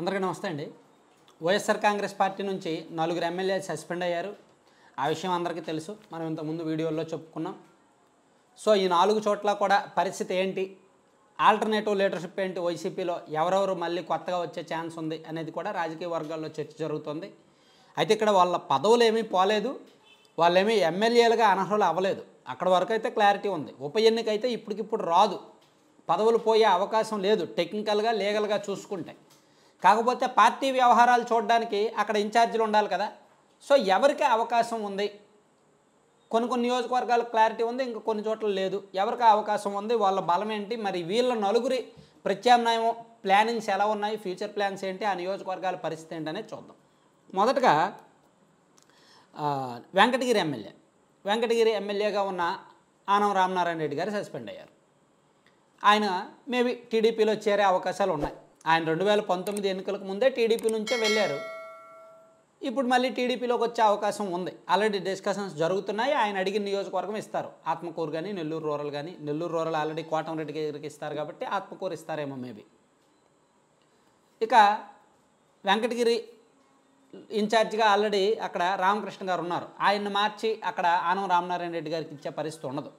అందరికీ నమస్తే అండి వైఎస్ఆర్ కాంగ్రెస్ పార్టీ నుంచి నలుగురు ఎమ్మెల్యే సస్పెండ్ అయ్యారు ఆ విషయం అందరికీ తెలుసు మనం ఇంతకుముందు వీడియోల్లో చెప్పుకున్నాం సో ఈ నాలుగు చోట్ల కూడా పరిస్థితి ఏంటి ఆల్టర్నేటివ్ లీడర్షిప్ ఏంటి వైసీపీలో ఎవరెవరు మళ్ళీ కొత్తగా వచ్చే ఛాన్స్ ఉంది అనేది కూడా రాజకీయ వర్గాల్లో చర్చ జరుగుతుంది అయితే ఇక్కడ వాళ్ళ పదవులు ఏమీ పోలేదు వాళ్ళేమీ ఎమ్మెల్యేలుగా అనర్హులు అవ్వలేదు అక్కడ వరకు అయితే క్లారిటీ ఉంది ఉప ఎన్నిక అయితే ఇప్పటికిప్పుడు రాదు పదవులు పోయే అవకాశం లేదు టెక్నికల్గా లీగల్గా చూసుకుంటే కాకపోతే పార్టీ వ్యవహారాలు చూడడానికి అక్కడ ఇన్ఛార్జీలు ఉండాలి కదా సో ఎవరికి అవకాశం ఉంది కొన్ని కొన్ని నియోజకవర్గాలకు క్లారిటీ ఉంది ఇంకా కొన్ని చోట్ల లేదు ఎవరికి అవకాశం ఉంది వాళ్ళ బలం ఏంటి మరి వీళ్ళ నలుగురి ప్రత్యామ్నాయం ప్లానింగ్స్ ఎలా ఉన్నాయి ఫ్యూచర్ ప్లాన్స్ ఏంటి ఆ నియోజకవర్గాల పరిస్థితి ఏంటనేది చూద్దాం మొదటగా వెంకటగిరి ఎమ్మెల్యే వెంకటగిరి ఎమ్మెల్యేగా ఉన్న ఆనం రామనారాయణ రెడ్డి గారు సస్పెండ్ అయ్యారు ఆయన మేబీ టీడీపీలో చేరే అవకాశాలు ఉన్నాయి ఆయన రెండు వేల పంతొమ్మిది ఎన్నికలకు ముందే టీడీపీ నుంచే వెళ్ళారు ఇప్పుడు మళ్ళీ టీడీపీలోకి వచ్చే అవకాశం ఉంది ఆల్రెడీ డిస్కషన్స్ జరుగుతున్నాయి ఆయన అడిగిన నియోజకవర్గం ఇస్తారు ఆత్మకూరు కానీ నెల్లూరు రూరల్ కానీ నెల్లూరు రూరల్ ఆల్రెడీ కోటంరెడ్డి గారికి ఇస్తారు కాబట్టి ఆత్మకూరు ఇస్తారేమో మేబీ ఇక వెంకటగిరి ఇన్ఛార్జిగా ఆల్రెడీ అక్కడ రామకృష్ణ గారు ఉన్నారు ఆయన్ని మార్చి అక్కడ ఆనం రామనారాయణ రెడ్డి గారికి ఇచ్చే పరిస్థితి ఉండదు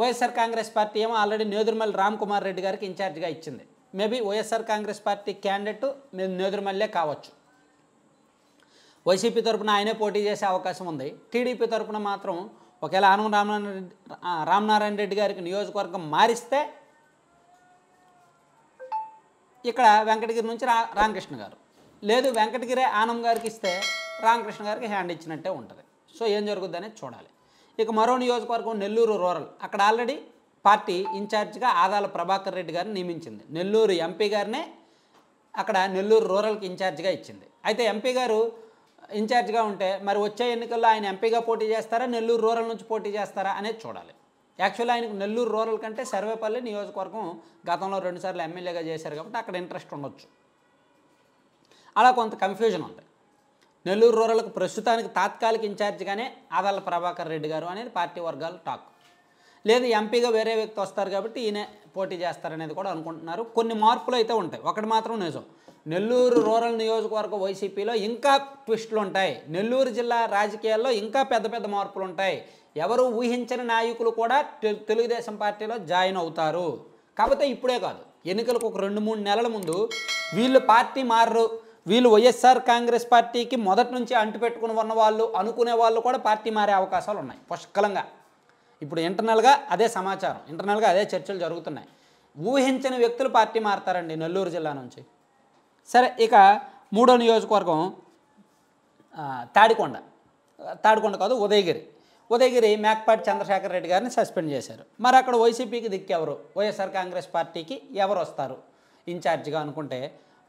వైఎస్ఆర్ కాంగ్రెస్ పార్టీ ఏమో ఆల్రెడీ నేదుర్మల్ రామ్ కుమార్ రెడ్డి గారికి ఇన్ఛార్జిగా ఇచ్చింది maybe YSR Congress party candidate నేదురుమల్లే కావచ్చు వైసీపీ తరపున ఆయనే పోటీ చేసే అవకాశం ఉంది టీడీపీ తరఫున మాత్రం ఒకవేళ ఆనం రామనారాయణ రామనారాయణ రెడ్డి గారికి నియోజకవర్గం మారిస్తే ఇక్కడ వెంకటగిరి నుంచి రా రామకృష్ణ గారు లేదు వెంకటగిరే ఆనం గారికి ఇస్తే రామకృష్ణ గారికి హ్యాండ్ ఇచ్చినట్టే ఉంటుంది సో ఏం జరుగుద్ది చూడాలి ఇక మరో నియోజకవర్గం నెల్లూరు రూరల్ అక్కడ ఆల్రెడీ పార్టీ ఇన్ఛార్జ్గా ఆదాల ప్రభాకర్ రెడ్డి గారిని నియమించింది నెల్లూరు ఎంపీ గారినే అక్కడ నెల్లూరు రూరల్కి ఇన్ఛార్జ్గా ఇచ్చింది అయితే ఎంపీ గారు ఇన్ఛార్జ్గా ఉంటే మరి వచ్చే ఎన్నికల్లో ఆయన ఎంపీగా పోటీ చేస్తారా నెల్లూరు రూరల్ నుంచి పోటీ చేస్తారా అనేది చూడాలి యాక్చువల్లీ ఆయనకు నెల్లూరు రూరల్ కంటే సర్వేపల్లి నియోజకవర్గం గతంలో రెండుసార్లు ఎమ్మెల్యేగా చేశారు కాబట్టి అక్కడ ఇంట్రెస్ట్ ఉండొచ్చు అలా కొంత కన్ఫ్యూజన్ ఉంది నెల్లూరు రూరల్కు ప్రస్తుతానికి తాత్కాలిక ఇన్ఛార్జ్గానే ఆదాల ప్రభాకర్ రెడ్డి గారు అనేది పార్టీ వర్గాలు టాక్ లేదు ఎంపీగా వేరే వ్యక్తి వస్తారు కాబట్టి ఈయన పోటీ చేస్తారనేది కూడా అనుకుంటున్నారు కొన్ని మార్పులు అయితే ఉంటాయి ఒకటి మాత్రం నిజం నెల్లూరు రూరల్ నియోజకవర్గ వైసీపీలో ఇంకా ట్విస్టులు ఉంటాయి నెల్లూరు జిల్లా రాజకీయాల్లో ఇంకా పెద్ద పెద్ద మార్పులు ఉంటాయి ఎవరు ఊహించని నాయకులు కూడా తెలుగుదేశం పార్టీలో జాయిన్ అవుతారు కాకపోతే ఇప్పుడే కాదు ఎన్నికలకు ఒక రెండు మూడు నెలల ముందు వీళ్ళు పార్టీ మారరు వీళ్ళు వైఎస్ఆర్ కాంగ్రెస్ పార్టీకి మొదటి నుంచి అంటుపెట్టుకుని ఉన్న వాళ్ళు అనుకునే వాళ్ళు కూడా పార్టీ మారే అవకాశాలు ఉన్నాయి పుష్కలంగా ఇప్పుడు ఇంటర్నల్గా అదే సమాచారం ఇంటర్నల్గా అదే చర్చలు జరుగుతున్నాయి ఊహించని వ్యక్తులు పార్టీ మారతారండి నెల్లూరు జిల్లా నుంచి సరే ఇక మూడో నియోజకవర్గం తాడికొండ తాడికొండ కాదు ఉదయగిరి ఉదయగిరి మేకపాటి చంద్రశేఖర్ రెడ్డి గారిని సస్పెండ్ చేశారు మరి అక్కడ వైసీపీకి దిక్కెవరు వైఎస్ఆర్ కాంగ్రెస్ పార్టీకి ఎవరు వస్తారు ఇన్ఛార్జిగా అనుకుంటే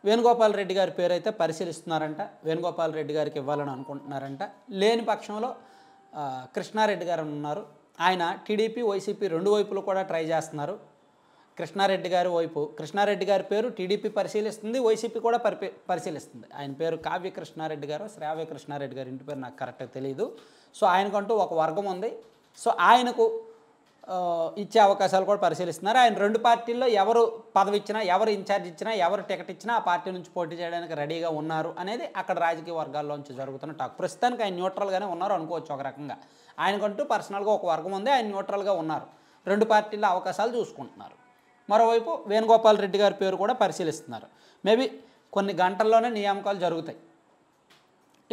వేణుగోపాల్ రెడ్డి గారి పేరు అయితే పరిశీలిస్తున్నారంట వేణుగోపాల్ రెడ్డి గారికి ఇవ్వాలని అనుకుంటున్నారంట లేని పక్షంలో కృష్ణారెడ్డి గారు ఉన్నారు ఆయన టీడీపీ వైసీపీ రెండు వైపులు కూడా ట్రై చేస్తున్నారు కృష్ణారెడ్డి గారి వైపు కృష్ణారెడ్డి గారి పేరు టీడీపీ పరిశీలిస్తుంది వైసీపీ కూడా పరిపీ పరిశీలిస్తుంది ఆయన పేరు కావ్య కృష్ణారెడ్డి గారు శ్రావ్య కృష్ణారెడ్డి గారు ఇంటి పేరు నాకు కరెక్ట్గా తెలియదు సో ఆయనకంటూ ఒక వర్గం ఉంది సో ఆయనకు ఇచ్చే అవకాశాలు కూడా పరిశీలిస్తున్నారు ఆయన రెండు పార్టీల్లో ఎవరు పదవి ఇచ్చినా ఎవరు ఇన్ఛార్జ్ ఇచ్చినా ఎవరు టికెట్ ఇచ్చినా ఆ పార్టీ నుంచి పోటీ చేయడానికి రెడీగా ఉన్నారు అనేది అక్కడ రాజకీయ వర్గాల్లోంచి జరుగుతున్న టాక్ ప్రస్తుతానికి ఆయన న్యూట్రల్గానే ఉన్నారు అనుకోవచ్చు ఒక రకంగా ఆయనకంటూ పర్సనల్గా ఒక వర్గం ఉంది ఆయన న్యూట్రల్గా ఉన్నారు రెండు పార్టీల్లో అవకాశాలు చూసుకుంటున్నారు మరోవైపు వేణుగోపాల్ రెడ్డి గారి పేరు కూడా పరిశీలిస్తున్నారు మేబీ కొన్ని గంటల్లోనే నియామకాలు జరుగుతాయి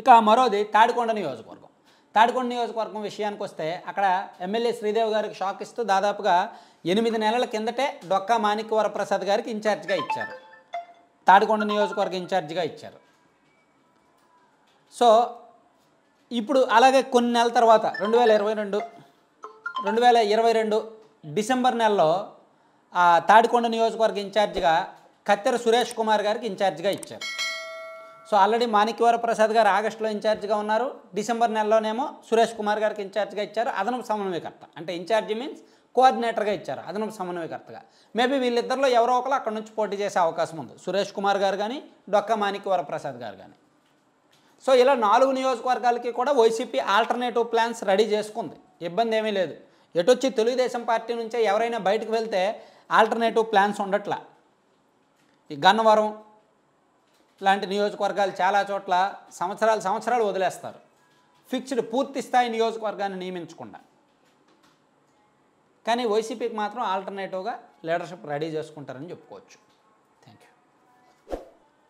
ఇక మరోది తాడికొండ నియోజకవర్గం తాడికొండ నియోజకవర్గం విషయానికి వస్తే అక్కడ ఎమ్మెల్యే శ్రీదేవి గారికి షాక్ ఇస్తూ దాదాపుగా ఎనిమిది నెలల కిందటే డొక్కా మాణిక్యవర ప్రసాద్ గారికి ఇన్ఛార్జ్గా ఇచ్చారు తాడికొండ నియోజకవర్గ ఇన్ఛార్జిగా ఇచ్చారు సో ఇప్పుడు అలాగే కొన్ని నెలల తర్వాత రెండు వేల ఇరవై రెండు రెండు వేల ఇరవై రెండు డిసెంబర్ నెలలో తాడికొండ నియోజకవర్గ ఇన్ఛార్జిగా కత్తెర సురేష్ కుమార్ గారికి ఇన్ఛార్జిగా ఇచ్చారు సో ఆల్రెడీ మాణిక్యవర ప్రసాద్ గారు ఆగస్టులో ఇన్ఛార్జ్గా ఉన్నారు డిసెంబర్ నెలలోనేమో సురేష్ కుమార్ గారికి ఇన్ఛార్జ్గా ఇచ్చారు అదనపు సమన్వయకర్త అంటే ఇన్ఛార్జ్ మీన్స్ కోఆర్డినేటర్గా ఇచ్చారు అదనపు సమన్వయకర్తగా మేబీ వీళ్ళిద్దరిలో ఎవరో ఒకరు అక్కడ నుంచి పోటీ చేసే అవకాశం ఉంది సురేష్ కుమార్ గారు కానీ డొక్క మాణిక్యవర ప్రసాద్ గారు కానీ సో ఇలా నాలుగు నియోజకవర్గాలకి కూడా వైసీపీ ఆల్టర్నేటివ్ ప్లాన్స్ రెడీ చేసుకుంది ఇబ్బంది ఏమీ లేదు ఎటొచ్చి తెలుగుదేశం పార్టీ నుంచే ఎవరైనా బయటకు వెళ్తే ఆల్టర్నేటివ్ ప్లాన్స్ ఉండట్లా ఈ గన్నవరం లాంటి నియోజకవర్గాలు చాలా చోట్ల సంవత్సరాలు సంవత్సరాలు వదిలేస్తారు ఫిక్స్డ్ పూర్తి స్థాయి నియోజకవర్గాన్ని నియమించకుండా కానీ వైసీపీకి మాత్రం ఆల్టర్నేటివ్గా లీడర్షిప్ రెడీ చేసుకుంటారని చెప్పుకోవచ్చు